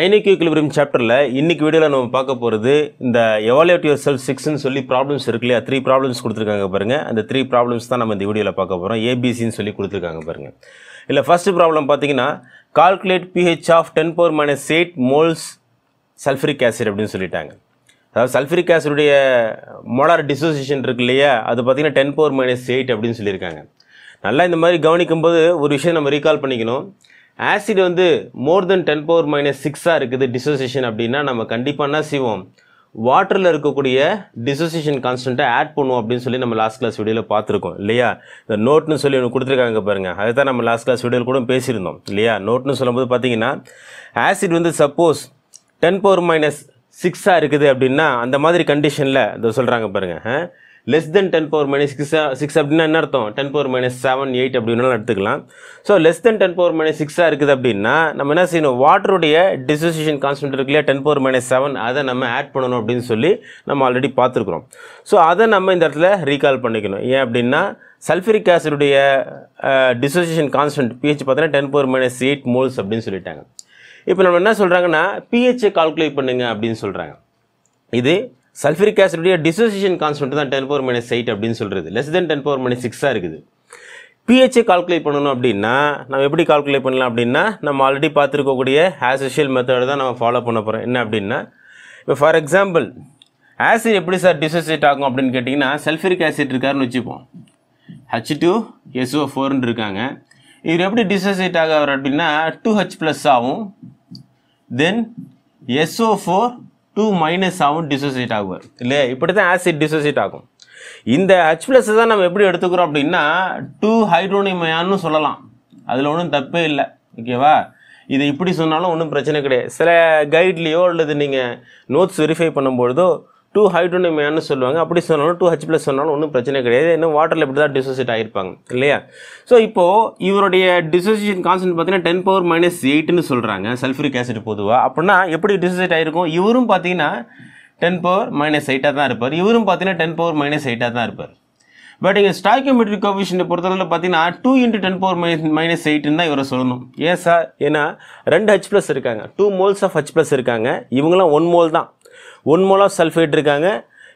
ஐனிக்யூ கிளிபரியம் சாப்டரில் இன்றைக்கி வீடியோவில் நம்ம பார்க்க போகிறது இந்த எவாலேட் யுவர் செல்ஃப் சிக்ஸ்ன்னு சொல்லி ப்ராப்ளம்ஸ் இருக்கு இல்லையா த்ரீ ப்ராப்ளம்ஸ் கொடுத்துருக்காங்க பாருங்கள் அந்த த்ரீ ப்ராப்ளம்ஸ் தான் நம்ம இந்த வீடியோவில் பார்க்க போகிறோம் ஏபிசின்னு சொல்லி கொடுத்துருக்காங்க பாருங்கள் இல்லை ஃபஸ்ட்டு ப்ராப்ளம் பார்த்தீங்கன்னா calculate pH of ten power minus eight moles sulphuric acid அப்படின்னு சொல்லிட்டாங்க அதாவது சல்ஃபரிக் ஆசிடுடைய மொடார் டிசோசியேஷன் இருக்கு இல்லையா அது பார்த்திங்கன்னா டென் போர் மைனஸ் எயிட் அப்படின்னு சொல்லியிருக்காங்க நல்லா இந்த மாதிரி கவனிக்கும்போது ஒரு விஷயம் நம்ம ரீகால் பண்ணிக்கணும் ஆசிட் வந்து more than ten power minus சிக்ஸாக இருக்குது டிசோசியேஷன் அப்படின்னா நம்ம கண்டிப்பாக என்ன செய்வோம் வாட்டரில் இருக்கக்கூடிய டிசோசியேஷன் கான்ஸ்டண்ட்டை ஆட் பண்ணுவோம் அப்படின்னு சொல்லி நம்ம லாஸ்ட் கிளாஸ் வீடியோவில் பார்த்துருக்கோம் இல்லையா இந்த நோட்னு சொல்லி ஒன்று கொடுத்துருக்காங்க பாருங்கள் அதை தான் நம்ம லாஸ்ட் கிளாஸ் வீடியோவில் கூட பேசியிருந்தோம் இல்லையா நோட்னு சொல்லும்போது பார்த்தீங்கன்னா ஆசிட் வந்து சப்போஸ் டென் பவர் மைனஸ் சிக்ஸாக இருக்குது அப்படின்னா அந்த மாதிரி கண்டிஷனில் இதை சொல்கிறாங்க பாருங்கள் less than ten power minus six six அப்படின்னா என்ன அர்த்தம் ten power minus seven eight அப்படின்னாலும் எடுத்துக்கலாம் so less than ten power minus சிக்ஸாக இருக்குது அப்படின்னா நம்ம என்ன செய்யணும் வாட்டருடைய டிசோசியேஷன் கான்ஸ்டன்ட் இருக்கு இல்லையா டென் பவர் மைனஸ் செவன் அதை நம்ம ஆட் பண்ணணும் அப்படின்னு சொல்லி நம்ம ஆல்ரெடி பார்த்துருக்குறோம் ஸோ அதை நம்ம இந்த இடத்துல ரீகால் பண்ணிக்கணும் ஏன் அப்படின்னா சல்ஃபரிக் ஆசிடுடைய டிசோசியேஷன் கான்ஸ்டன்ட் பிஹெச் பார்த்தீங்கன்னா ten power minus eight moles அப்படின்னு சொல்லிட்டாங்க இப்போ நம்ம என்ன சொல்கிறாங்கன்னா பிஹெச்சை கால்குலேட் பண்ணுங்க அப்படின்னு சொல்கிறாங்க இது சல்ஃபரிக் ஆசிடுடைய டிசோசியேஷன் கான்ஸ்டன்ட் தான் டென் பவர் மைனஸ் எயிட் அப்படின்னு சொல்கிறது less than ten power minus சிக்ஸாக இருக்குது பிஹெச்சை கால்குலேட் பண்ணணும் அப்படின்னா நம்ம எப்படி கால்குலேட் பண்ணலாம் அப்படின்னா நம்ம ஆல்ரெடி பார்த்துருக்கக்கூடிய ஆசோஷியல் மெத்தடை தான் நம்ம ஃபாலோ பண்ண போகிறோம் என்ன அப்படின்னா இப்போ ஃபார் எக்ஸாம்பிள் ஆசிட் எப்படி சார் டிசோசியேட் ஆகும் அப்படின்னு கேட்டிங்கன்னா சல்ஃபரிக் ஆசிட் இருக்காருன்னு வச்சுப்போம் ஹச் டூ எஸ்ஓ ஃபோர்னு இருக்காங்க இவர் எப்படி டிசோசியேட் ஆகிறார் அப்படின்னா டூ ஹெச் ப்ளஸ் ஆகும் then SO four two minus ஆகும் டிசோசியேட் ஆகுவார் இல்லையா இப்படி தான் ஆசிட் டிசோசியேட் ஆகும் இந்த ஹச் ப்ளஸ்ஸை தான் நம்ம எப்படி எடுத்துக்கிறோம் அப்படின்னா டூ ஹைட்ரோனிமயான்னு சொல்லலாம் அதில் ஒன்றும் தப்பே இல்லை ஓகேவா இது இப்படி சொன்னாலும் ஒன்றும் பிரச்சனை கிடையாது சில கைட்லேயோ அல்லது நீங்கள் நோட்ஸ் வெரிஃபை பண்ணும்பொழுதோ டூ ஹைட்ரோனிமியான்னு சொல்லுவாங்க அப்படி சொன்னாலும் டூ ஹச் ப்ளஸ் சொன்னாலும் ஒன்றும் பிரச்சனை கிடையாது இன்னும் வாட்டரில் இப்படி தான் டிசோசியேட் ஆகிருப்பாங்க இல்லையா ஸோ இப்போது இவருடைய டிசோசியேஷன் கான்சன்ட் பார்த்தீங்கன்னா டென் பவர் மைனஸ் எயிட்னு சொல்கிறாங்க சல்ஃபரிக் ஆசிட் பொதுவாக அப்படின்னா எப்படி டிசோசியேட் ஆகிருக்கும் இவரும் பார்த்தீங்கன்னா டென் பவர் மைனஸ் எயிட்டாக தான் இருப்பார் இவரும் பார்த்தீங்கன்னா டென் பவர் மைனஸ் எயிட்டாக தான் இருப்பார் பட் இங்கே ஸ்டாக்கியோமெட்ரிக் கோவிஷனை பொறுத்தளவில் பார்த்தீங்கன்னா two into ten power minus minus எயிட்டுன்னு தான் இவரை சொல்லணும் ஏன் சார் ஏன்னா ரெண்டு ஹச் ப்ளஸ் இருக்காங்க two moles of H plus இருக்காங்க இவங்களாம் ஒன் மோல் தான் ஒன் ஒன்மோலா சல்ஃபேட் இருக்காங்க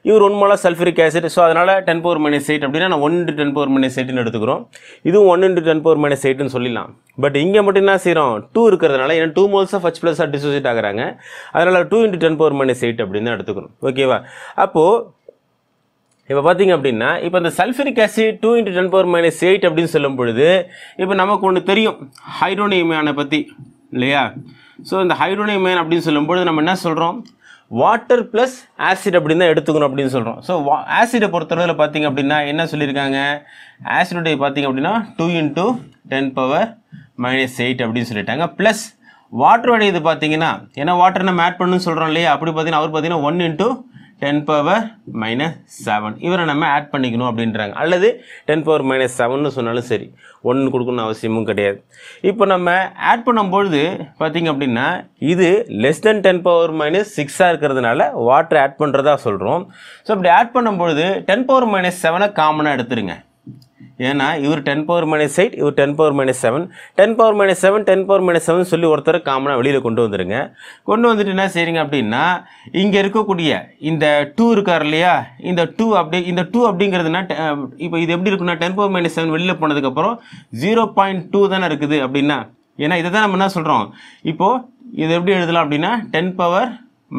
இவர் ஒன்மோலா சல்ஃபரிக் ஆசிட் ஸோ அதனால் டென் பவர் மைனஸ் எயிட் அப்படின்னா நான் one into ten power minus எயிட்னு எடுத்துக்கிறோம் இதுவும் one into ten power minus எயிட்னு சொல்லிடலாம் பட் இங்கே மட்டும் என்ன செய்கிறோம் டூ இருக்கிறதுனால ஏன்னா two moles of H plus dissociate ஆகிறாங்க அதனால் two into ten power minus eight அப்படின்னு எடுத்துக்கிறோம் ஓகேவா அப்போது இப்போ பார்த்தீங்க அப்படின்னா இப்போ இந்த sulphuric acid two into ten power minus eight அப்படின்னு சொல்லும் பொழுது இப்போ நமக்கு ஒன்று தெரியும் ஹைட்ரோனியமையானை பற்றி இல்லையா ஸோ இந்த ஹைட்ரோனியமையான் அப்படின்னு சொல்லும்பொழுது நம்ம என்ன சொல்கிறோம் வாட்டர் ப்ளஸ் ஆசிட் அப்படின்னு தான் எடுத்துக்கணும் அப்படின்னு சொல்கிறோம் ஸோ ஆசிடை பொறுத்தளவில் பார்த்தீங்க அப்படின்னா என்ன சொல்லியிருக்காங்க ஆசிடுடைய பார்த்தீங்க அப்படின்னா two into ten power minus eight அப்படின்னு சொல்லிட்டாங்க ப்ளஸ் வாட்டருடைய இது பார்த்தீங்கன்னா ஏன்னா வாட்டர் நம்ம ஆட் பண்ணுன்னு சொல்கிறோம் இல்லையா அப்படி பார்த்தீங்கன்னா அவர் பார்த்தீங்கன்னா one into ten power minus seven இவரை நம்ம ஆட் பண்ணிக்கணும் அப்படின்றாங்க அல்லது டென் பவர் மைனஸ் செவன்னு சொன்னாலும் சரி ஒன்று கொடுக்கணும் அவசியமும் கிடையாது இப்போ நம்ம ஆட் பண்ணும்பொழுது பார்த்திங்க அப்படின்னா இது less than ten power minus சிக்ஸாக இருக்கிறதுனால வாட்டர் ஆட் பண்ணுறதா சொல்கிறோம் ஸோ அப்படி ஆட் பண்ணும்பொழுது டென் பவர் மைனஸ் செவனை காமனாக எடுத்துருங்க ஏன்னா இவர் டென் பவர் மைனஸ் எயிட் இவர் ten power minus seven ten power minus seven ten power minus seven சொல்லி ஒருத்தர் காமனாக வெளியில் கொண்டு வந்துடுங்க கொண்டு வந்துட்டு என்ன செய்கிறீங்க அப்படின்னா இங்கே இருக்கக்கூடிய இந்த டூ இருக்கார் இல்லையா இந்த டூ அப்படி இந்த டூ அப்படிங்கிறதுனா இப்போ இது எப்படி இருக்குன்னா டென் பவர் மைனஸ் செவன் வெளியில் போனதுக்கப்புறம் ஜீரோ பாயிண்ட் டூ தானே இருக்குது அப்படின்னா ஏன்னா இதை தான் நம்ம என்ன சொல்கிறோம் இப்போது இது எப்படி எழுதலாம் அப்படின்னா டென் பவர்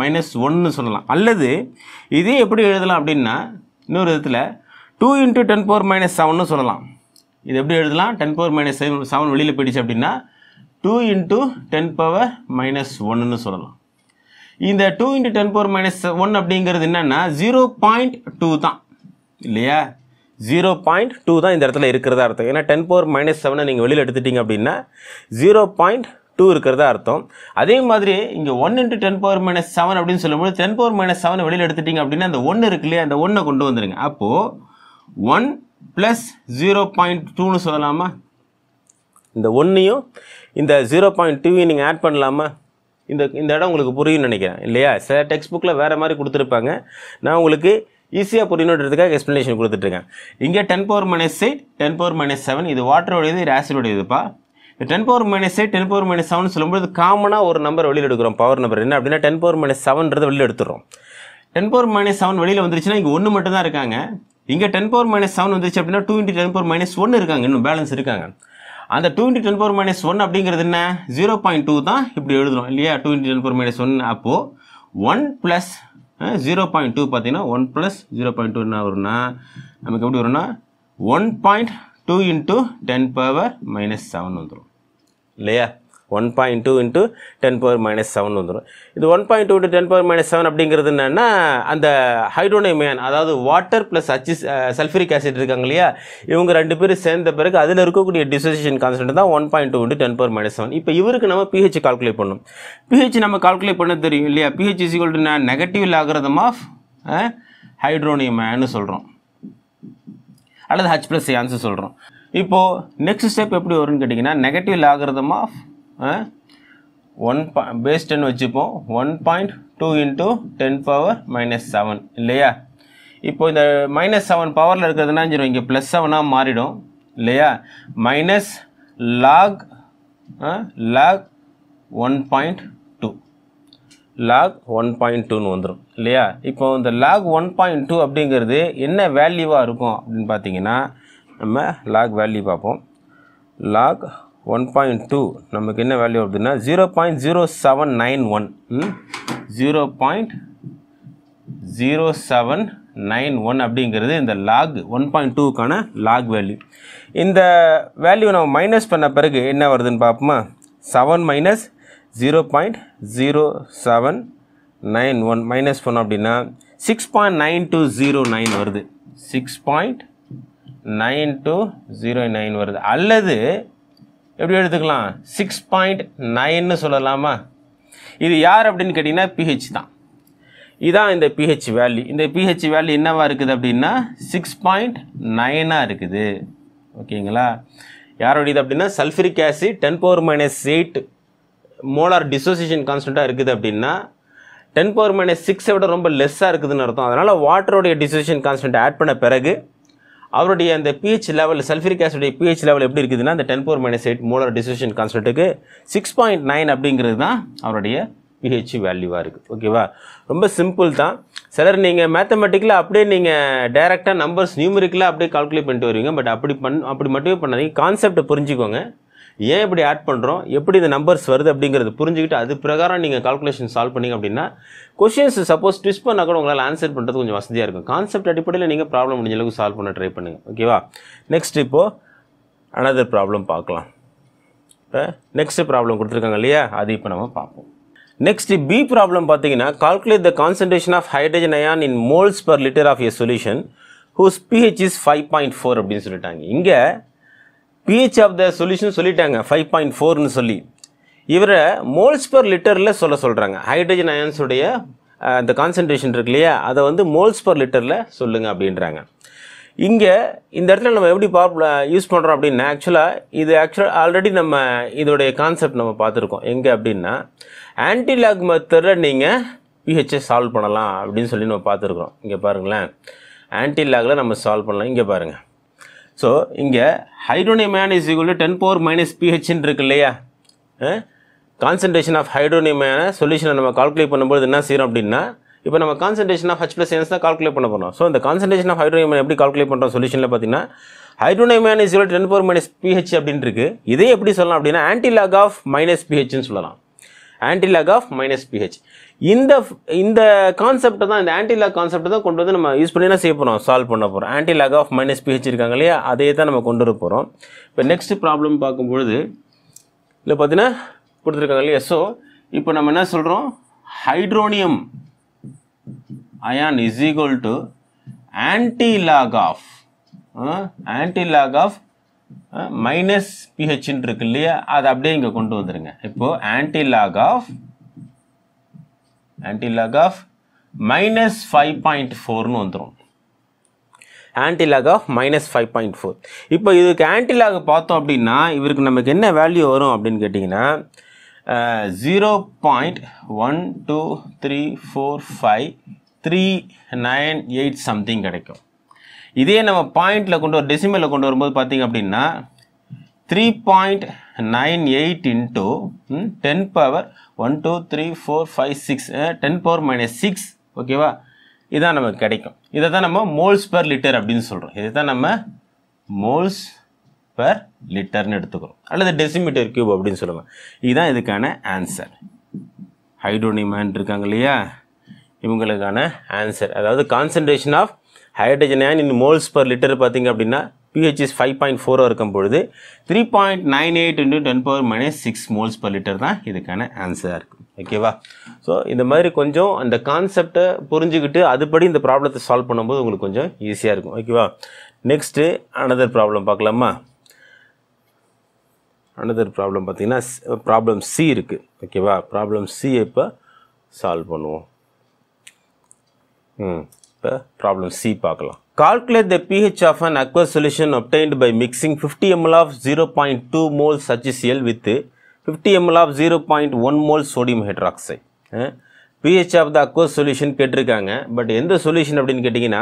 மைனஸ் ஒன்று சொல்லலாம் அல்லது இதே எப்படி எழுதலாம் அப்படின்னா இன்னொரு விதத்தில் two into ten power minus செவன்னு சொல்லலாம் இது எப்படி எழுதலாம் ten power minus seven seven வெளியில் போயிடுச்சு அப்படின்னா two into ten power minus ஒன்னு சொல்லலாம் இந்த two into ten power minus one அப்படிங்கிறது என்னென்னா ஜீரோ பாயிண்ட் டூ தான் இல்லையா ஜீரோ பாயிண்ட் டூ தான் இந்த இடத்துல இருக்கிறதா அர்த்தம் ஏன்னா டென் பவர் மைனஸ் செவனை நீங்கள் வெளியில் எடுத்துட்டீங்க அப்படின்னா ஜீரோ பாயிண்ட் டூ இருக்கிறதா அர்த்தம் அதே மாதிரி இங்கே one into ten power minus seven அப்படின்னு சொல்லும்போது டென் பவர் மைனஸ் செவன் வெளியில் எடுத்துட்டிங்க அப்படின்னா அந்த ஒன்று இருக்கு இல்லையா அந்த ஒன்றை கொண்டு வந்துடுங்க அப்போது ஒன் ப்ளஸ் ஜீரோ பாயிண்ட் டூன்னு சொல்லலாமா இந்த ஒன்றையும் இந்த ஜீரோ பாயிண்ட் டூவையும் நீங்கள் ஆட் பண்ணலாமா இந்த இந்த இடம் உங்களுக்கு புரியும்னு நினைக்கிறேன் இல்லையா சில டெக்ஸ்ட் புக்கில் வேறு மாதிரி கொடுத்துருப்பாங்க நான் உங்களுக்கு ஈஸியாக புரியணுன்றதுக்காக எக்ஸ்ப்ளனேஷன் கொடுத்துட்ருக்கேன் இங்கே ten power minus eight ten power minus seven இது வாட்டரோட இது இது இதுப்பா இந்த ten power minus eight ten power minus seven சொல்லும்போது காமனாக ஒரு நம்பர் வெளியில் எடுக்கிறோம் பவர் நம்பர் என்ன அப்படின்னா டென் பவர் மைனஸ் செவன்றது வெளியில் எடுத்துடுறோம் டென் பவர் மைனஸ் செவன் வெளியில் வந்துருச்சுன்னா இங்கே ஒன்று மட்டும்தான் இருக்காங்க இங்கே டென் பவர் மைனஸ் செவன் வந்துச்சு அப்படின்னா two into ten power minus ஒன்று இருக்காங்க இன்னும் பேலன்ஸ் இருக்காங்க அந்த two into ten power minus one அப்படிங்கிறது என்ன ஜீரோ பாயிண்ட் டூ தான் இப்படி எழுதுறோம் இல்லையா two into ten power minus one அப்போது one plus zero point two பார்த்தீங்கன்னா one plus zero point two என்ன வரும்னா நமக்கு எப்படி வரும்னா one point two into ten power minus seven வந்துடும் இல்லையா one point two into ten power minus seven வந்துடும் இது one point two to ten power minus seven அப்படிங்கிறது என்னென்னா அந்த ஹைட்ரோனைமேன் அதாவது வாட்டர் ப்ளஸ் அச்சு சல்ஃபரிக் ஆசிட் இருக்காங்க இல்லையா இவங்க ரெண்டு பேரும் சேர்ந்த பிறகு அதில் இருக்கக்கூடிய டிசோசியேஷன் கான்சன்ட் தான் one point two into ten power minus seven இப்போ இவருக்கு நம்ம பிஹெச் கால்குலேட் பண்ணணும் பிஹெச் நம்ம கால்குலேட் பண்ண தெரியும் இல்லையா pH is equal to negative logarithm of ஹைட்ரோனியமேன்னு சொல்கிறோம் அல்லது ஹச் ப்ளஸ் ஏன்ஸு சொல்கிறோம் இப்போது நெக்ஸ்ட் ஸ்டெப் எப்படி வரும்னு கேட்டிங்கன்னா நெகட்டிவ் லாகிரதம் ஆஃப் ஒன் பா பேஸ் டென் வச்சுப்போம் one point two into ten power minus seven இல்லையா இப்போ இந்த மைனஸ் செவன் பவரில் இருக்கிறதுனா இங்கே ப்ளஸ் செவனாக மாறிடும் இல்லையா minus log log one point two log one point two வந்துடும் இல்லையா இப்போ இந்த லாக் ஒன் பாயிண்ட் டூ அப்படிங்கிறது என்ன வேல்யூவாக இருக்கும் அப்படின்னு பார்த்தீங்கன்னா நம்ம லாக் வேல்யூ பார்ப்போம் லாக் ஒன் பாயிண்ட் டூ நமக்கு என்ன வேல்யூ அப்படின்னா zero point zero seven nine one zero point zero seven nine one அப்படிங்கிறது இந்த லாக் ஒன் பாயிண்ட் டூக்கான லாக் வேல்யூ இந்த வேல்யூ நம்ம மைனஸ் பண்ண பிறகு என்ன வருதுன்னு பார்ப்போமா seven minus zero point zero seven nine one minus பண்ணோம் அப்படின்னா six point nine two zero nine வருது six point nine two zero nine வருது அல்லது எப்படி எடுத்துக்கலாம் சிக்ஸ் பாயிண்ட் நைன்னு சொல்லலாமா இது யார் அப்படின்னு கேட்டிங்கன்னா பிஹெச் தான் இதான் இந்த பிஹெச் வேல்யூ இந்த பிஹெச் வேல்யூ என்னவாக இருக்குது அப்படின்னா சிக்ஸ் பாயிண்ட் நைனாக இருக்குது ஓகேங்களா யாரோடையது அப்படின்னா sulphuric acid ten power minus eight molar dissociation கான்ஸ்டண்ட்டாக இருக்குது அப்படின்னா டென் பவர் மைனஸ் சிக்ஸை விட ரொம்ப லெஸ்ஸாக இருக்குதுன்னு அர்த்தம் அதனால் வாட்டருடைய டிசோசியேஷன் கான்ஸ்டன்ட் ஆட் பண்ண பிறகு அவருடைய அந்த பிஹெச் லெவல் சல்ஃபிரிக் ஆசிடைய பிஹெச் லெவல் எப்படி இருக்குதுன்னா அந்த ten power minus eight molar dissociation கான்ஸ்டன்ட்டுக்கு சிக்ஸ் பாயிண்ட் நைன் அப்படிங்கிறது தான் அவருடைய பிஹெச் வேல்யூவாக இருக்குது ஓகேவா ரொம்ப சிம்பிள் தான் சிலர் நீங்கள் மேத்தமெட்டிக்கில் அப்படியே நீங்கள் டேரெக்டாக நம்பர்ஸ் நியூமரிக்கலாக அப்படியே கால்குலேட் பண்ணிட்டு வருவீங்க பட் அப்படி பண் அப்படி மட்டுமே பண்ணாதீங்க கான்செப்டை புரிஞ்சுக்கோங்க ஏன் இப்படி ஆட் பண்ணுறோம் எப்படி இந்த நம்பர்ஸ் வருது அப்படிங்கிறது புரிஞ்சுக்கிட்டு அது பிரகாரம் நீங்கள் கால்குலேஷன் சால்வ் பண்ணிங்க அப்படின்னா கொஷின்ஸ் சப்போஸ் ட்விஸ் பண்ணால் கூட உங்களால் ஆன்சர் பண்ணுறது கொஞ்சம் வசதியாக இருக்கும் கான்செப்ட் அடிப்படையில் நீங்கள் ப்ராப்ளம் முடிஞ்ச அளவுக்கு சால்வ் பண்ண ட்ரை பண்ணுங்கள் ஓகேவா நெக்ஸ்ட் இப்போது அனதர் ப்ராப்ளம் பார்க்கலாம் இப்போ நெக்ஸ்ட் ப்ராப்ளம் கொடுத்துருக்காங்க இல்லையா அது இப்போ நம்ம பார்ப்போம் நெக்ஸ்ட் பி ப்ராப்ளம் பார்த்தீங்கன்னா calculate the concentration of hydrogen ion in moles per litre of a solution whose pH is five point four அப்படின்னு சொல்லிட்டாங்க இங்கே பிஹெச் ஆஃப் த சொல்யூஷன் சொல்லிட்டாங்க ஃபைவ் பாயிண்ட் ஃபோர்னு சொல்லி இவரை மோல்ஸ் பர் லிட்டரில் சொல்ல சொல்கிறாங்க ஹைட்ரஜன் அயன்ஸுடைய அந்த கான்சன்ட்ரேஷன் இருக்கு இல்லையா அதை வந்து மோல்ஸ் பர் லிட்டரில் சொல்லுங்கள் அப்படின்றாங்க இங்கே இந்த இடத்துல நம்ம எப்படி பார்ப்ப யூஸ் பண்ணுறோம் அப்படின்னா ஆக்சுவலாக இது ஆக்சுவலாக ஆல்ரெடி நம்ம இதோடைய கான்செப்ட் நம்ம பார்த்துருக்கோம் எங்கே அப்படின்னா ஆன்டிலாக் மெத்தடில் நீங்கள் பிஹெச்சை சால்வ் பண்ணலாம் அப்படின்னு சொல்லி நம்ம பார்த்துருக்குறோம் இங்கே பாருங்களேன் ஆன்டிலாகில் நம்ம சால்வ் பண்ணலாம் இங்கே பாருங்கள் ஸோ இங்கே hydronium ion is equal to ten power minus பிஹெச்ன்னு இருக்கு இல்லையா கான்சன்ட்ரேஷன் ஆஃப் ஹைட்ரோனியமான சொல்யூஷனை நம்ம கால்குலேட் பண்ணும்போது என்ன செய்யறோம் அப்படின்னா இப்போ நம்ம கான்சன்ட்ரேஷன் ஆஃப் ஹெச் ப்ளஸ் தான் கால்குலேட் பண்ண போகிறோம் ஸோ இந்த கான்சன்ட்ரேஷன் ஆஃப் ஹைட்ரோனியம் எப்படி கால்குலேட் பண்ணுறோம் சொல்யூஷனில் பார்த்தீங்கன்னா hydronium ion is equal ten power minus pH அப்படின்னு இருக்குது இதே எப்படி சொல்லலாம் அப்படின்னா ஆன்டி லாக் ஆஃப் மைனஸ் பிஹெச்னு சொல்லலாம் antilog of minus pH இந்த இந்த கான்செப்டை தான் இந்த ஆன்டி லாக் கான்செப்டை தான் கொண்டு வந்து நம்ம யூஸ் பண்ணி என்ன செய்ய போகிறோம் சால்வ் பண்ண போகிறோம் antilog of minus pH இருக்காங்க இல்லையா அதே தான் நம்ம கொண்டு வர போகிறோம் இப்போ நெக்ஸ்ட் ப்ராப்ளம் பார்க்கும்பொழுது இல்லை பார்த்தீங்கன்னா கொடுத்துருக்காங்க இல்லையா ஸோ இப்போ நம்ம என்ன சொல்கிறோம் hydronium ion is equal to antilog of antilog of minus பிஹெச்ன்னு இருக்கு இல்லையா அதை அப்படியே இங்கே கொண்டு வந்துடுங்க இப்போது antilog of antilog of minus five point ஃபோர்னு வந்துடும் antilog of minus five point four இப்போ இதுக்கு ஆன்டிலாக் பார்த்தோம் அப்படின்னா இவருக்கு நமக்கு என்ன வேல்யூ வரும் அப்படின்னு கேட்டிங்கன்னா zero point one two three four five three nine eight something கிடைக்கும் இதே நம்ம பாயிண்டில் கொண்டு ஒரு கொண்டு வரும்போது பார்த்திங்க அப்படின்னா three point nine eight into ten power one two three four five six ten power minus six ஓகேவா இதுதான் நமக்கு கிடைக்கும் இதை தான் நம்ம மோல்ஸ் பர் லிட்டர் அப்படின்னு சொல்கிறோம் இதை தான் நம்ம மோல்ஸ் பர் லிட்டர்னு எடுத்துக்கிறோம் அல்லது டெசிமீட்டர் கியூப் அப்படின்னு சொல்லுவாங்க இதுதான் இதுக்கான ஆன்சர் ஹைட்ரோனிமான் இருக்காங்க இல்லையா இவங்களுக்கான ஆன்சர் அதாவது concentration of hydrogen ion in moles per litre பார்த்தீங்க அப்படின்னா பிஹெச்எஸ் ஃபைவ் பாயிண்ட் ஃபோராக இருக்கும் பொழுது three point nine eight into ten power minus six moles per litre தான் இதுக்கான ஆன்சராக இருக்கும் ஓகேவா ஸோ இந்த மாதிரி கொஞ்சம் அந்த கான்செப்டை புரிஞ்சுக்கிட்டு அதுபடி இந்த ப்ராப்ளத்தை சால்வ் பண்ணும்போது உங்களுக்கு கொஞ்சம் ஈஸியாக இருக்கும் ஓகேவா நெக்ஸ்ட்டு அனதர் ப்ராப்ளம் பார்க்கலாமா அனதர் ப்ராப்ளம் பார்த்தீங்கன்னா ப்ராப்ளம் சி இருக்குது ஓகேவா ப்ராப்ளம் சி இப்போ சால்வ் பண்ணுவோம் ம் இப்போ ப்ராப்ளம் சி பார்க்கலாம் Calculate the pH of an aqueous solution obtained by mixing 50 ml of 0.2 mole HCl with 50 ml of 0.1 mole sodium hydroxide. PH of the aqueous solution கேட்டிருக்காங்க but எந்த solution அப்படின்னு கேட்டிங்கன்னா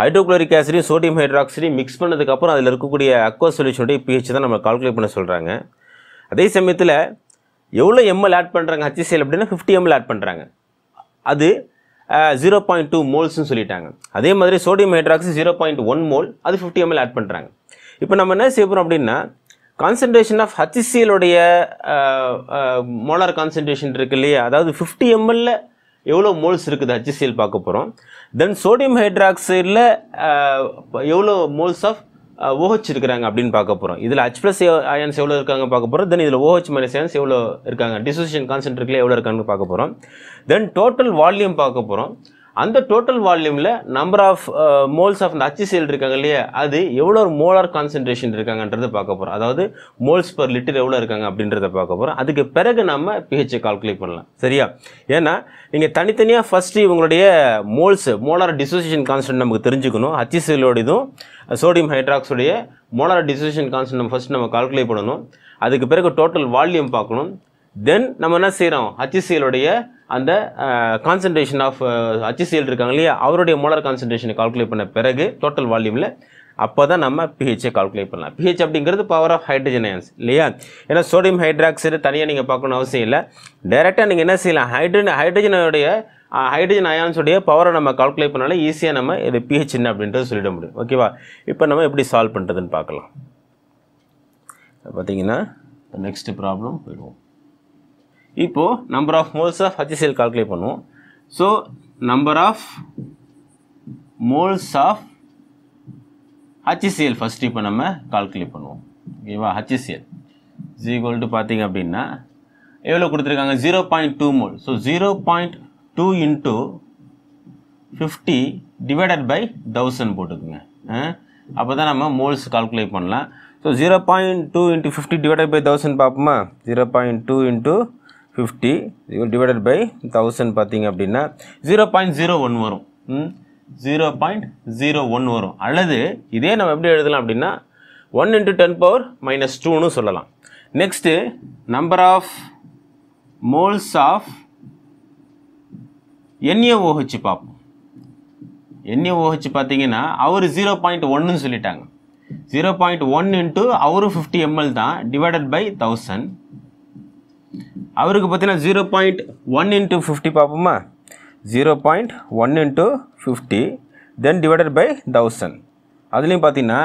hydrochloric ஆசிடையும் sodium ஹைட்ராக்சைடையும் mix பண்ணதுக்கப்புறம் அதில் இருக்கக்கூடிய அக்வஸ் சொல்யூஷனுடைய பிஹெச் தான் நம்ம கால்குலேட் பண்ண சொல்கிறாங்க அதே சமயத்தில் எவ்வளோ எம்எல் ஆட் பண்ணுறாங்க ஹச்சிசிஎல் அப்படின்னா ஃபிஃப்டி எம்எல் ஆட் பண்ணுறாங்க அது ஜீரோ பாயிண்ட் டூ மோல்ஸ்னு சொல்லிட்டாங்க அதே மாதிரி sodium hydroxide zero point one mole அது ஃபிஃப்டி எம்எல் ஆட் பண்ணுறாங்க இப்போ நம்ம என்ன செய்ய போகிறோம் அப்படின்னா கான்சன்ட்ரேஷன் ஆஃப் ஹச்சிசியலுடைய மோலார் கான்சன்ட்ரேஷன் இருக்கு இல்லையா அதாவது ஃபிஃப்டி எம்எல்ல எவ்வளோ மோல்ஸ் இருக்குது ஹச்சிசியல் பார்க்க போகிறோம் தென் சோடியம் ஹைட்ராக்சைடில் எவ்வளோ மோல்ஸ் ஆஃப் ஓஹெச் இருக்கிறாங்க அப்படின்னு பார்க்க போகிறோம் இதில் ஹச் ப்ளஸ் அயன்ஸ் எவ்வளோ இருக்காங்க பார்க்க போகிறோம் தென் இதில் ஓஹெச் மைனஸ் அயன்ஸ் எவ்வளோ இருக்காங்க டிசோசியேஷன் கான்சென்ட்ரேட்டில் எவ்வளோ இருக்காங்கன்னு பார்க்க போகிறோம் தென் டோட்டல் வால்யூம் பார்க்க போகிறோம் அந்த டோட்டல் வால்யூமில் நம்பர் ஆஃப் மோல்ஸ் ஆஃப் இந்த செல் இருக்காங்க இல்லையா அது எவ்வளோ மோலார் கான்சன்ட்ரேஷன் இருக்காங்கன்றத பார்க்க போகிறோம் அதாவது மோல்ஸ் பர் லிட்டர் எவ்வளோ இருக்காங்க அப்படின்றத பார்க்க போகிறோம் அதுக்கு பிறகு நம்ம பிஹெச்சை கால்குலேட் பண்ணலாம் சரியா ஏன்னா நீங்கள் தனித்தனியாக ஃபஸ்ட்டு இவங்களுடைய மோல்ஸ் மோலார் டிசோசியேஷன் கான்சன்ட் நமக்கு தெரிஞ்சுக்கணும் அச்சி இதுவும் சோடியம் ஹைட்ராக்ஸோடைய மோலார் டிசோசியேஷன் கான்சன்ட் நம்ம ஃபஸ்ட் நம்ம கால்குலேட் பண்ணணும் அதுக்கு பிறகு டோட்டல் வால்யூம் பார்க்கணும் தென் நம்ம என்ன செய்கிறோம் ஹச்சிசிஎலுடைய அந்த கான்சன்ட்ரேஷன் ஆஃப் ஹச்சிசிஎல் இருக்காங்க இல்லையா அவருடைய மோலர் கான்சன்ட்ரேஷனை கால்குலேட் பண்ண பிறகு டோட்டல் வால்யூமில் அப்போ தான் நம்ம பிஹெச்சை கால்குலேட் பண்ணலாம் பிஹெச் அப்படிங்கிறது பவர் ஆஃப் ஹைட்ரஜன் அயன்ஸ் இல்லையா ஏன்னா சோடியம் ஹைட்ராக்சைடு தனியாக நீங்கள் பார்க்கணும் அவசியம் இல்லை டைரெக்டாக நீங்கள் என்ன செய்யலாம் ஹைட்ரஜன் ஹைட்ரஜனுடைய ஹைட்ரஜன் அயான்ஸுடைய பவரை நம்ம கால்குலேட் பண்ணாலே ஈஸியாக நம்ம இது பிஹெச் என்ன அப்படின்றத சொல்லிட முடியும் ஓகேவா இப்போ நம்ம எப்படி சால்வ் பண்ணுறதுன்னு பார்க்கலாம் பார்த்தீங்கன்னா நெக்ஸ்ட் ப்ராப்ளம் போயிடுவோம் இப்போது number of moles of HCl calculate பண்ணுவோம் so number of moles of HCl first இப்போ நம்ம கால்குலேட் பண்ணுவோம் ஓகேவா ஹச்சிசிஎல் ஜி ஈக்குவல் டு பார்த்திங்க அப்படின்னா எவ்வளோ கொடுத்துருக்காங்க zero point two mole so zero point two into fifty divided by thousand போட்டுக்குங்க அப்போ தான் நம்ம மோல்ஸ் கால்குலேட் பண்ணலாம் so zero point two into fifty divided by thousand பார்ப்போமா zero point two into fifty divided by thousand பார்த்தீங்க அப்படின்னா zero point zero one வரும் zero point zero one வரும் அல்லது இதே நம்ம எப்படி எழுதலாம் அப்படின்னா one into ten power minus டூன்னு சொல்லலாம் next number of moles of NaOH பார்ப்போம் என்ஏஓஹெச் பார்த்தீங்கன்னா அவர் ஜீரோ பாயிண்ட் ஒன்றுன்னு சொல்லிட்டாங்க ஜீரோ பாயிண்ட் ஒன் இன்ட்டு அவரும் ஃபிஃப்டி எம்எல் தான் டிவைடட் பை தௌசண்ட் அவருக்கு பார்த்தீங்கன்னா zero point one into fifty பார்ப்போமா zero point one into fifty then divided by thousand அதுலேயும் பார்த்தீங்கன்னா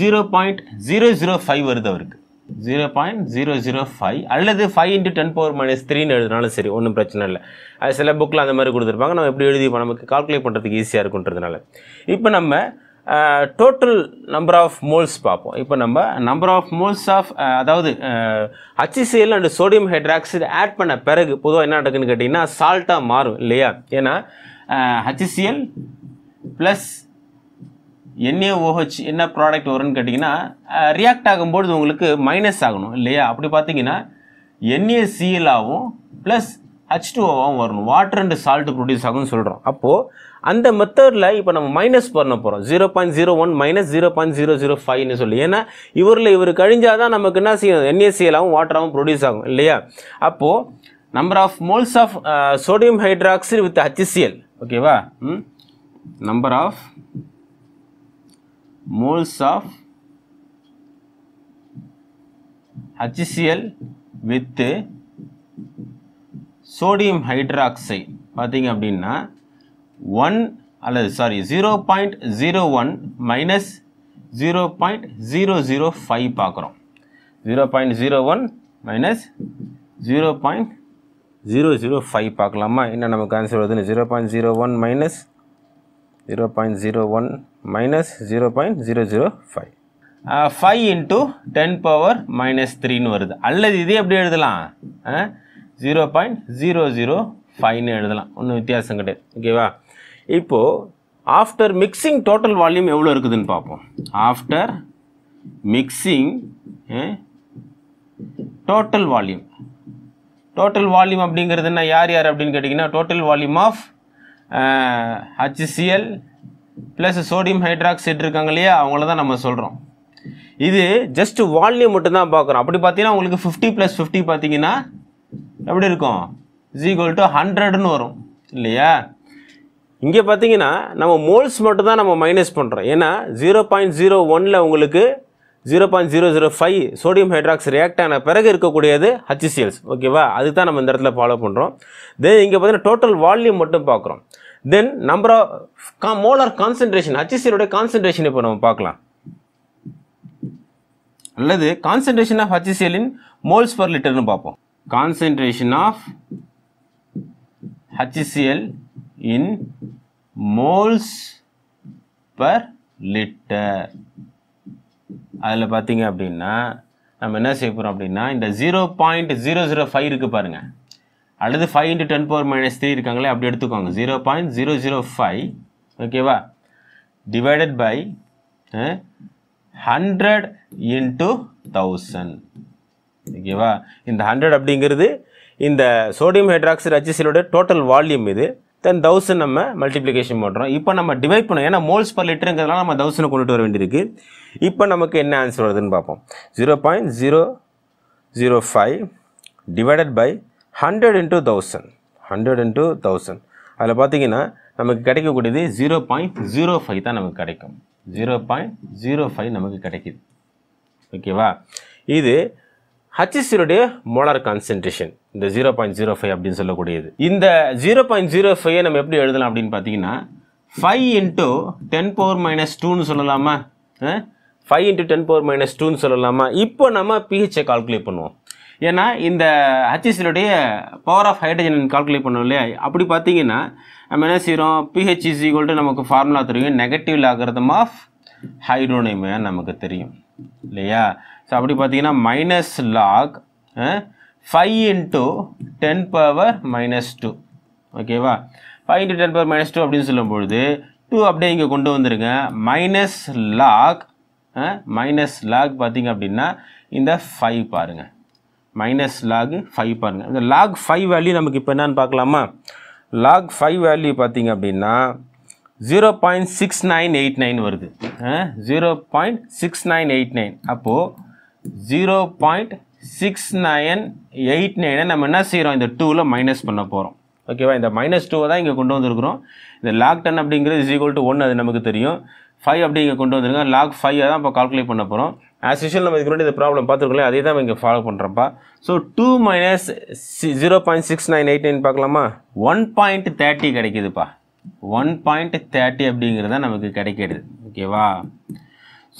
zero point zero zero five வருது அவருக்கு zero point zero zero five அல்லது five into ten power minus த்ரீன்னு எழுதுனாலும் சரி ஒன்றும் பிரச்சனை இல்லை அது சில புக்கில் அந்த மாதிரி கொடுத்துருப்பாங்க நம்ம எப்படி எழுதி நமக்கு கால்குலேட் பண்ணுறதுக்கு ஈஸியாக இருக்குன்றதுனால இப்போ நம்ம டோட்டல் நம்பர் ஆஃப் மோல்ஸ் பார்ப்போம் இப்போ நம்ம நம்பர் ஆஃப் மோல்ஸ் ஆஃப் அதாவது HCl and sodium hydroxide add பண்ண பிறகு பொதுவாக என்ன நடக்குன்னு கேட்டிங்கன்னா சால்ட்டாக மாறும் இல்லையா ஏன்னா ஹச்சிசிஎல் ப்ளஸ் என்ஏ ஓஹெச் என்ன ப்ராடக்ட் வரும்னு கேட்டிங்கன்னா ரியாக்ட் ஆகும்போது உங்களுக்கு மைனஸ் ஆகணும் இல்லையா அப்படி பார்த்தீங்கன்னா ஆகும் ப்ளஸ் ஹச் டூஓவாகவும் வரணும் வாட்டர் அண்ட் சால்ட் ப்ரொடியூஸ் ஆகும்னு சொல்கிறோம் அப்போது அந்த மெத்தடில் இப்போ நம்ம மைனஸ் பண்ண போகிறோம் zero point zero one minus zero point zero zero ஃபைவ்னு சொல்லி ஏன்னா இவரில் இவர் கழிஞ்சால் தான் நமக்கு என்ன செய்யும் என்ஏசிஎலாகவும் வாட்டராகவும் ப்ரொடியூஸ் ஆகும் இல்லையா அப்போது number of moles of sodium hydroxide with HCl ஓகேவா number of moles of HCl with sodium hydroxide பார்த்திங்க அப்படின்னா ஒன் அல்லது sorry zero point zero one minus zero point zero zero five பார்க்குறோம் zero point zero one minus zero point zero zero five பார்க்கலாமா என்ன நமக்கு answer வருதுன்னு zero point zero one minus zero point zero one minus zero point zero zero five five into ten power minus த்ரீன்னு வருது அல்லது இதே எப்படி எழுதலாம் ஜீரோ பாயிண்ட் ஜீரோ ஜீரோ ஃபைவ்னு எழுதலாம் ஒன்றும் வித்தியாசம் கிடையாது ஓகேவா இப்போது ஆஃப்டர் மிக்சிங் டோட்டல் வால்யூம் எவ்வளோ இருக்குதுன்னு பார்ப்போம் after mixing total volume total volume அப்படிங்கிறதுனா யார் யார் அப்படின்னு கேட்டிங்கன்னா total volume of HCl plus sodium hydroxide இருக்காங்க இல்லையா அவங்கள தான் நம்ம சொல்கிறோம் இது ஜஸ்ட் வால்யூம் மட்டும்தான் பார்க்குறோம் அப்படி பார்த்தீங்கன்னா உங்களுக்கு ஃபிஃப்டி ப்ளஸ் ஃபிஃப்டி பார்த்தீங்கன்னா எப்படி இருக்கும் இஸ்இக்குவல் டு ஹண்ட்ரடுன்னு வரும் இல்லையா இங்கே பார்த்தீங்கன்னா நம்ம மோல்ஸ் மட்டும் தான் நம்ம மைனஸ் பண்ணுறோம் ஏன்னா ஜீரோ பாயிண்ட் ஜீரோ ஒனில் உங்களுக்கு zero point zero zero five sodium hydroxide react ஆன பிறகு இருக்கக்கூடியது ஹச்சிசிஎல்ஸ் ஓகேவா அது தான் நம்ம இந்த இடத்துல ஃபாலோ பண்ணுறோம் தென் இங்கே பார்த்தீங்கன்னா டோட்டல் வால்யூம் மட்டும் பார்க்குறோம் தென் நம்பர் ஆஃப் கா மோலார் கான்சென்ட்ரேஷன் ஹச்சிசியலுடைய கான்சென்ட்ரேஷன் இப்போ நம்ம பார்க்கலாம் அல்லது concentration of in moles per லிட்டர்னு பார்ப்போம் concentration of HCl in moles per liter அதில் பார்த்தீங்க அப்படின்னா நம்ம என்ன செய்ய போகிறோம் அப்படின்னா இந்த zero point zero zero five இருக்குது பாருங்கள் அல்லது five into ten power minus three இருக்காங்களே அப்படி எடுத்துக்கோங்க zero point zero zero five ஓகேவா divided by hundred into thousand ஓகேவா இந்த ஹண்ட்ரட் அப்படிங்கிறது இந்த சோடியம் ஹைட்ராக்சைட் அச்சிசிலோட டோட்டல் வால்யூம் இது தென் தௌசண்ட் நம்ம மல்டிப்ளிகேஷன் பண்ணுறோம் இப்போ நம்ம டிவைட் பண்ணோம் ஏன்னா மோல்ஸ் பர் லிட்டருங்கிறதுலாம் நம்ம தௌசண்ட் கொண்டுட்டு வர வேண்டியிருக்கு இப்போ நமக்கு என்ன ஆன்சர் வருதுன்னு பார்ப்போம் zero point zero zero five divided by hundred into thousand hundred into thousand அதில் பார்த்தீங்கன்னா நமக்கு கிடைக்கக்கூடியது ஜீரோ பாயிண்ட் ஜீரோ ஃபைவ் தான் நமக்கு கிடைக்கும் ஜீரோ பாயிண்ட் ஜீரோ ஃபைவ் நமக்கு கிடைக்கிது ஓகேவா இது ஹச்சிசியுடைய மோலார் கான்சென்ட்ரேஷன் இந்த ஜீரோ பாயிண்ட் ஜீரோ ஃபைவ் அப்படின்னு சொல்லக்கூடியது இந்த ஜீரோ பாயிண்ட் ஜீரோ ஃபைவை நம்ம எப்படி எழுதலாம் அப்படின்னு பார்த்தீங்கன்னா five into ten power minus டூன்னு சொல்லலாமா five into ten power minus டூன்னு சொல்லலாமா இப்போ நம்ம பிஹெச்சை கால்குலேட் பண்ணுவோம் ஏன்னா இந்த ஹச்சிசிலுடைய பவர் ஆஃப் ஹைட்ரஜன் கால்குலேட் பண்ணுவோம் இல்லையா அப்படி பார்த்தீங்கன்னா நம்ம என்ன செய்கிறோம் பிஹெச் இஸ் நமக்கு ஃபார்முலா தெரியும் நெகட்டிவ் லாகிரதம் ஆஃப் ஹைட்ரோனைமையாக நமக்கு தெரியும் இல்லையா ஸோ அப்படி பார்த்தீங்கன்னா minus log five into ten power minus two ஓகேவா five into ten power minus two அப்படின்னு சொல்லும்பொழுது டூ அப்படியே இங்கே கொண்டு வந்துருங்க மைனஸ் லாக் மைனஸ் லாக் பார்த்தீங்க அப்படின்னா இந்த ஃபைவ் பாருங்கள் மைனஸ் லாக் ஃபைவ் பாருங்கள் இந்த லாக் ஃபைவ் வேல்யூ நமக்கு இப்போ என்னன்னு பார்க்கலாமா லாக் ஃபைவ் வேல்யூ பார்த்தீங்க அப்படின்னா zero point six nine eight nine வருது zero point six nine eight nine அப்போது zero point six nine eight நைனை நம்ம என்ன செய்கிறோம் இந்த டூவில் மைனஸ் பண்ண போகிறோம் ஓகேவா இந்த மைனஸ் டூவை தான் இங்கே கொண்டு வந்திருக்கிறோம் இந்த லாக் டென் அப்படிங்கிறது இஸ் ஈக்குவல் டு ஒன் அது நமக்கு தெரியும் ஃபைவ் அப்படி இங்கே கொண்டு வந்திருங்க லாக் ஃபைவ் தான் இப்போ கால்குலேட் பண்ண போகிறோம் ஆஸ் யூஷுவல் நம்ம இதுக்கு முன்னாடி இந்த ப்ராப்ளம் பார்த்துருக்கோம் அதே தான் இங்கே ஃபாலோ பண்ணுறப்பா so two minus zero point six nine eight nine பார்க்கலாமா ஒன் பாயிண்ட் தேர்ட்டி கிடைக்குதுப்பா ஒன் பாயிண்ட் தேர்ட்டி அப்படிங்கிறது தான் நமக்கு கிடைக்கிடுது ஓகேவா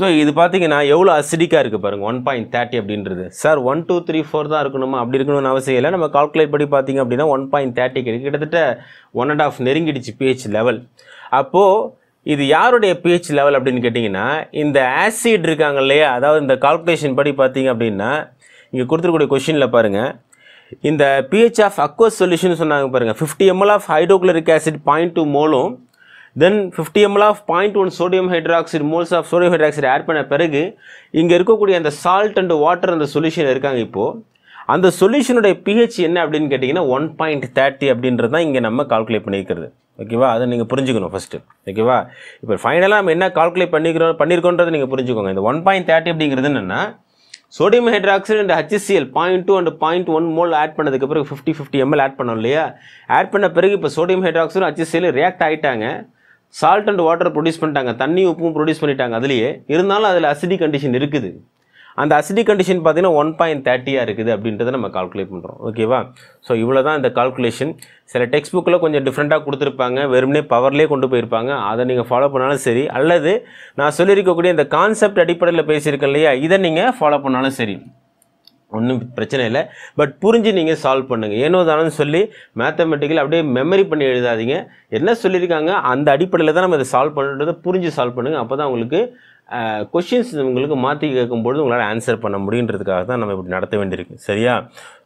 ஸோ இது பார்த்தீங்கன்னா எவ்வளோ அசிடிக்காக இருக்குது பாருங்கள் ஒன் பாயிண்ட் தேர்ட்டி அப்படின்றது sir one two three four தான் இருக்கணுமா அப்படி இருக்கணும்னு அவசியம் இல்லை நம்ம கால்குலேட் பண்ணி பார்த்தீங்க அப்படின்னா ஒன் பாயிண்ட் தேர்ட்டி கிடைக்கும் கிட்டத்தட்ட ஒன் அண்ட் ஆஃப் நெருங்கிடுச்சு பிஹெச் லெவல் அப்போது இது யாருடைய பிஹெச் லெவல் அப்படின்னு கேட்டிங்கன்னா இந்த ஆசிட் இருக்காங்க இல்லையா அதாவது இந்த கால்குலேஷன் படி பார்த்திங்க அப்படின்னா இங்கே கொடுத்துருக்கூடிய கொஷினில் பாருங்கள் இந்த பிஹெச் ஆஃப் அக்வஸ் சொல்யூஷன் சொன்னாங்க பாருங்கள் fifty ml of hydrochloric acid point two மோலும் then fifty ml of point one sodium hydroxide moles of sodium hydroxide add பண்ண பிறகு இங்கே இருக்கக்கூடிய அந்த சால்ட் அண்ட் வாட்டர் அந்த சொல்யூஷன் இருக்காங்க இப்போது அந்த சொல்யூஷனுடைய பிஹெச் என்ன அப்படின்னு கேட்டிங்கன்னா ஒன் பாயிண்ட் தேர்ட்டி அப்படின்றது தான் இங்கே நம்ம கால்குலேட் பண்ணியிருக்கிறது ஓகேவா அதை நீங்கள் புரிஞ்சுக்கணும் ஃபஸ்ட்டு ஓகேவா இப்போ ஃபைனலாக நம்ம என்ன கால்குலேட் பண்ணிக்கிறோம் பண்ணியிருக்கோன்றதை நீங்கள் புரிஞ்சுக்கோங்க இந்த ஒன் பாயிண்ட் தேர்ட்டி அப்படிங்கிறது என்னென்னா sodium hydroxide and HCl point two and point one mole add பண்ணதுக்கு பிறகு ஃபிஃப்டி ஃபிஃப்டி எம்எல் ஆட் பண்ணோம் இல்லையா ஆட் பண்ண பிறகு இப்போ சோடியம் ஹைட்ராக்சைடு ஹச்சிசிஎல் ரியாக்ட் ஆகிட்டாங்க சால்ட் அண்ட் வாட்டர் ப்ரொடியூஸ் பண்ணிட்டாங்க தண்ணி உப்பும் ப்ரொடியூஸ் பண்ணிட்டாங்க அதுலேயே இருந்தாலும் அதில் அசிடி கண்டிஷன் இருக்குது அந்த அசிடி கண்டிஷன் பார்த்தீங்கன்னா ஒன் பாயிண்ட் தேர்ட்டியாக இருக்குது அப்படின்றத நம்ம கால்குலேட் பண்ணுறோம் ஓகேவா ஸோ இவ்வளோ தான் இந்த கால்குலேஷன் சில டெக்ஸ்ட் புக்கில் கொஞ்சம் டிஃப்ரெண்ட்டாக கொடுத்துருப்பாங்க வெறுமனே பவர்லேயே கொண்டு போயிருப்பாங்க அதை நீங்கள் ஃபாலோ பண்ணாலும் சரி அல்லது நான் சொல்லியிருக்கக்கூடிய இந்த கான்செப்ட் அடிப்படையில் பேசியிருக்கேன் இல்லையா இதை நீங்கள் ஃபாலோ பண்ணாலும் சரி ஒன்றும் பிரச்சனை இல்லை பட் புரிஞ்சு நீங்கள் சால்வ் பண்ணுங்கள் ஏனோ தானு சொல்லி மேத்தமெட்டிக்கல் அப்படியே மெமரி பண்ணி எழுதாதீங்க என்ன சொல்லியிருக்காங்க அந்த அடிப்படையில் தான் நம்ம இதை சால்வ் பண்ணுறதை புரிஞ்சு சால்வ் பண்ணுங்கள் அப்போ தான் உங்களுக்கு கொஷின்ஸ் உங்களுக்கு மாற்றி கேட்கும்பொழுது உங்களால் ஆன்சர் பண்ண முடியுன்றதுக்காக தான் நம்ம இப்படி நடத்த வேண்டியிருக்கு சரியா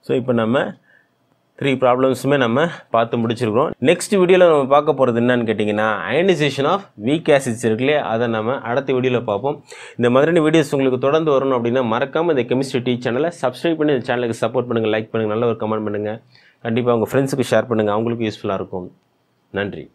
ஸோ இப்போ நம்ம த்ரீ ப்ராப்ளம்ஸுமே நம்ம பார்த்து முடிச்சிருக்கிறோம் நெக்ஸ்ட் வீடியோவில் நம்ம பார்க்க போகிறது என்னன்னு கேட்டிங்கன்னா அயனைசேஷன் ஆஃப் வீக் ஆசிட்ஸ் இருக்குல்லையே அதை நம்ம அடுத்த வீடியோவில் பார்ப்போம் இந்த மாதிரியான வீடியோஸ் உங்களுக்கு தொடர்ந்து வரணும் அப்படின்னா மறக்காமல் இந்த கெமிஸ்ட்ரி டீ சேனலை சப்ஸ்கிரைப் பண்ணி இந்த சேனலுக்கு சப்போர்ட் பண்ணுங்கள் லைக் பண்ணுங்கள் நல்ல ஒரு கமெண்ட் பண்ணுங்கள் கண்டிப்பாக உங்கள் ஃப்ரெண்ட்ஸுக்கு ஷேர் பண்ணுங்கள் அவங்களுக்கும் யூஸ்ஃபுல்லாக இருக்கும் நன்றி